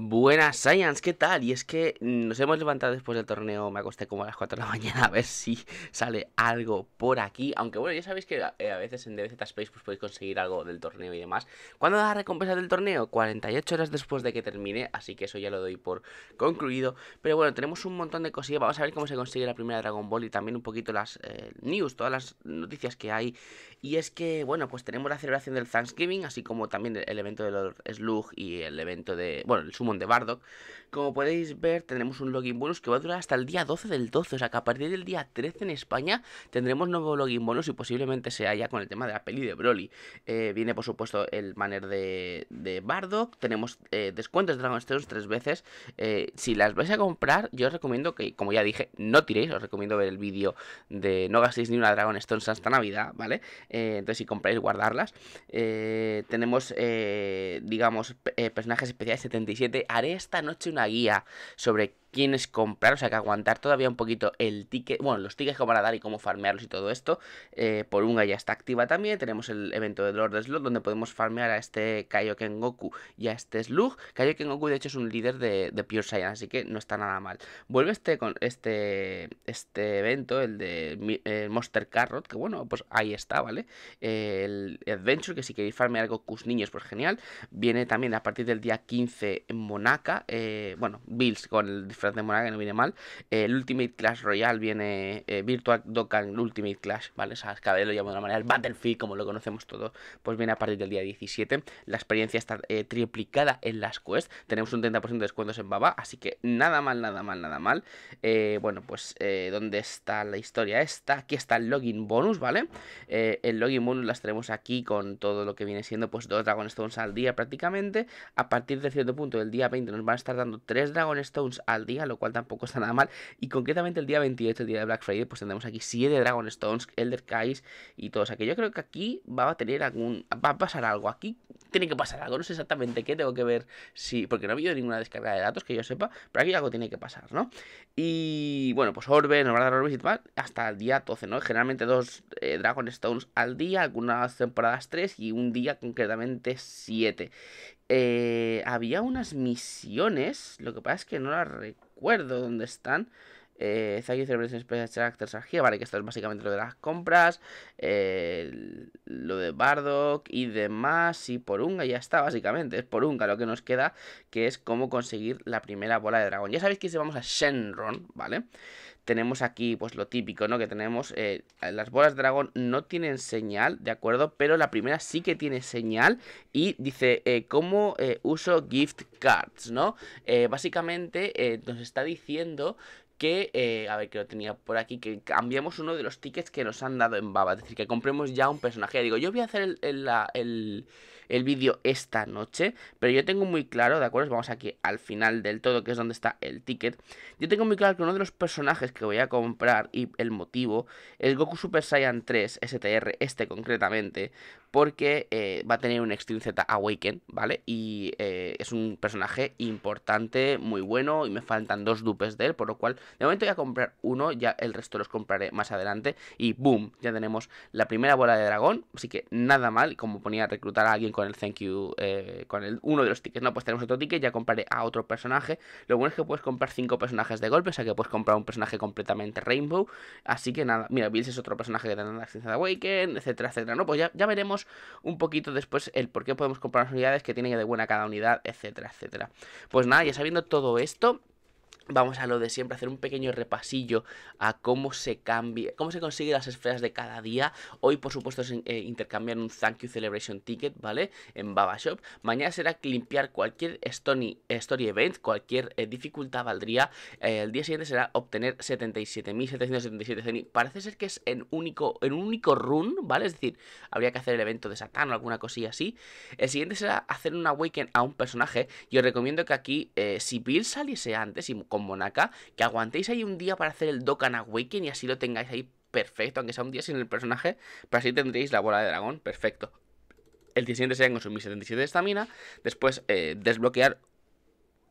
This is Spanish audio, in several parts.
Buenas Science, ¿qué tal? Y es que nos hemos levantado después del torneo, me acosté como a las 4 de la mañana a ver si sale algo por aquí. Aunque bueno, ya sabéis que eh, a, veces en DBZ Space pues, podéis conseguir algo del torneo y demás. ¿Cuándo da la recompensa del torneo? 48 horas después de que termine, así que eso ya lo doy por concluido. Pero bueno, tenemos un montón de cosillas, vamos a ver cómo se consigue la primera Dragon Ball y también un poquito las eh, news, todas las noticias que hay. Y es que, bueno, pues tenemos la celebración del Thanksgiving, así como también el evento de Lord Slug y el evento de... Bueno, el de Bardock. Como podéis ver, Tenemos un login bonus que va a durar hasta el día 12 del 12, o sea que a partir del día 13 en España tendremos nuevo login bonus y posiblemente sea ya con el tema de la peli de Broly. Eh, viene por supuesto el banner de, de Bardock, tenemos eh, descuentos de Dragonstones tres veces. Eh, si las vais a comprar, yo os recomiendo que, como ya dije, no tiréis, os recomiendo ver el vídeo de no gastéis ni una Dragon Stones hasta Navidad, ¿vale? entonces si compráis, guardarlas. tenemos, digamos, personajes especiales 77 haré esta noche una guía sobre quienes comprar, o sea que aguantar todavía un poquito el ticket, bueno, los tickets que van a dar y cómo farmearlos y todo esto. Eh, por Porunga ya está activa también, tenemos el evento de Lord Slot. donde podemos farmear a este Kaioken Goku y a este Slug. Kaioken Goku de hecho es un líder de, de Pure Saiyan, así que no está nada mal. Vuelve este, con este, este evento, el de eh, Monster Carrot, que bueno, pues ahí está, ¿vale? el Adventure, que si queréis farmear Gokus niños, pues genial. Viene también a partir del día 15 en Monaca, eh, bueno, Bills con el disfraz de Moraga no viene mal. Eh, el Ultimate Clash Royale viene eh, Virtual Dokkan Ultimate Clash, ¿vale? O sea, cada vez lo llamo de una manera. El Battlefield, como lo conocemos todos pues viene a partir del día 17. La experiencia está eh, triplicada en las quests. Tenemos un 30% de descuentos en Baba, así que nada mal, nada mal, nada mal. bueno, pues, ¿dónde está la historia esta? Aquí está el login bonus, ¿vale? el login bonus las tenemos aquí con todo lo que viene siendo, pues, dos Dragon Stones al día prácticamente. A partir de cierto punto del día 20 nos van a estar dando tres Dragon Stones al día, lo cual tampoco está nada mal. Y concretamente el día 28, el día de Black Friday, pues tendremos aquí 7 Dragon Stones, Elder Kais y todos que Yo creo que aquí va a tener algún. Va a pasar algo. Aquí tiene que pasar algo. No sé exactamente qué, tengo que ver si. Porque no ha habido ninguna descarga de datos que yo sepa, pero aquí algo tiene que pasar, ¿no? Y bueno, pues Orbe, nos va a dar y hasta el día 12, ¿no? Generalmente dos eh, Dragon Stones al día, algunas temporadas 3 y un día concretamente 7. Eh, había unas misiones, lo que pasa es que no las recuerdo dónde están. Eh, Special characters Special vale, que esto es básicamente lo de las compras, lo de Bardock y demás, y por unga ya está, básicamente, es unga lo que nos queda, que es cómo conseguir la primera bola de dragón. Ya sabéis que si vamos a Shenron, ¿vale? tenemos aquí pues lo típico, ¿no? Que tenemos eh, las bolas de dragón no tienen señal, ¿de acuerdo? Pero la primera sí que tiene señal y dice eh, cómo eh, uso gift cards, ¿no? básicamente nos está diciendo que, eh, a ver, que lo tenía por aquí, que cambiemos uno de los tickets que nos han dado en Baba, es decir, que compremos ya un personaje. digo, yo voy a hacer el, el, vídeo esta noche, pero yo tengo muy claro, ¿de acuerdo? Vamos aquí al final del todo, que es donde está el ticket. Yo tengo muy claro que uno de los personajes que voy a comprar y el motivo es Goku Super Saiyan 3 STR, este concretamente, porque eh, va a tener un Extreme Z Awaken, ¿vale? Y eh, es un personaje importante, muy bueno, y me faltan dos dupes de él, por lo cual de momento voy a comprar uno, ya el resto los compraré más adelante. Y boom, ya tenemos la primera bola de dragón. Así que nada mal, como ponía reclutar a alguien con el thank you, eh, con el uno de los tickets. No, pues tenemos otro ticket, ya compraré a otro personaje. Lo bueno es que puedes comprar cinco personajes de golpe, o sea que puedes comprar un personaje completamente rainbow. Así que nada, mira, Bills es otro personaje que tendrá la Acción de Awaken, etcétera, etcétera. No, pues ya, ya veremos un poquito después el por qué podemos comprar las unidades que tienen de buena cada unidad, etcétera, etcétera. Pues nada, ya sabiendo todo esto, Vamos a lo de siempre, hacer un pequeño repasillo a cómo se cambia, cómo se consigue las esferas de cada día. Hoy, por supuesto, es eh, intercambiar un Thank You Celebration Ticket, ¿vale? En Baba Shop Mañana será limpiar cualquier story, story event, cualquier eh, dificultad valdría. Eh, el día siguiente será obtener 77.777 Parece ser que es en, único, en un único run, ¿vale? Es decir, habría que hacer el evento de Satán o alguna cosilla así. El siguiente será hacer un awaken a un personaje. yo os recomiendo que aquí, si Bill saliese antes y Monaca, que aguantéis ahí un día para hacer el Dokkan Awaken y así lo tengáis ahí perfecto, aunque sea un día sin el personaje, pero así tendréis la bola de dragón, perfecto. El 17 sería consumir 77 de estamina, después eh, desbloquear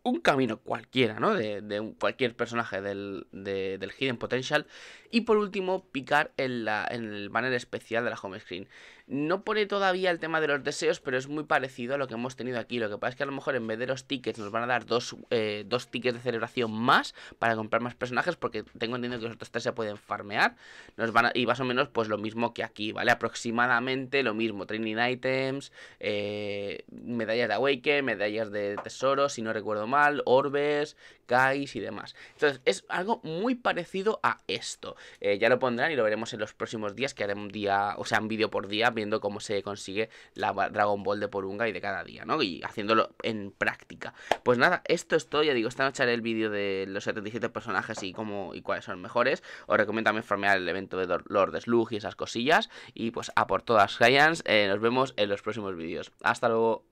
un camino cualquiera, ¿no? De, cualquier personaje del, Hidden Potential. Y por último, picar en, la, en el banner especial de la home screen. No pone todavía el tema de los deseos, pero es muy parecido a lo que hemos tenido aquí. Lo que pasa es que a lo mejor en vez de los tickets nos van a dar dos, eh, tickets de celebración más para comprar más personajes, porque tengo entendido que los otros tres se pueden farmear. Nos van y más o menos pues lo mismo que aquí, ¿vale? Aproximadamente lo mismo. Training items, eh, medallas de Awaken, medallas de tesoro, si no recuerdo mal, orbes, Kais y demás. Entonces es algo muy parecido a esto. Eh, ya lo pondrán y lo veremos en los próximos días, que haré un día, o sea, un vídeo por día viendo cómo se consigue la Dragon Ball de Porunga y de cada día, ¿no? Y haciéndolo en práctica. Pues nada, esto es todo. Ya digo, esta noche haré el vídeo de los 77 personajes y cómo y cuáles son mejores. Os recomiendo también farmear el evento de Lord Slug y esas cosillas. Y pues a por todas, Giants. Eh, nos vemos en los próximos vídeos. Hasta luego.